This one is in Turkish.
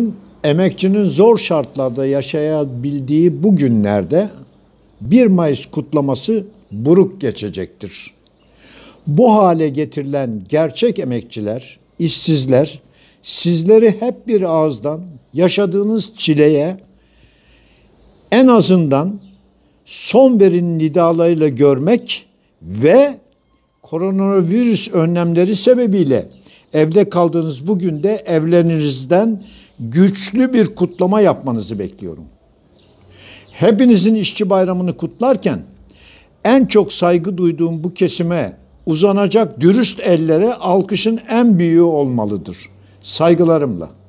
Bugün emekçinin zor şartlarda yaşayabildiği bu günlerde 1 Mayıs kutlaması buruk geçecektir. Bu hale getirilen gerçek emekçiler, işsizler sizleri hep bir ağızdan yaşadığınız çileye en azından son verin nidalarıyla görmek ve koronavirüs önlemleri sebebiyle evde kaldığınız bugün de evlerinizden güçlü bir kutlama yapmanızı bekliyorum. Hepinizin işçi bayramını kutlarken en çok saygı duyduğum bu kesime uzanacak dürüst ellere alkışın en büyüğü olmalıdır. Saygılarımla.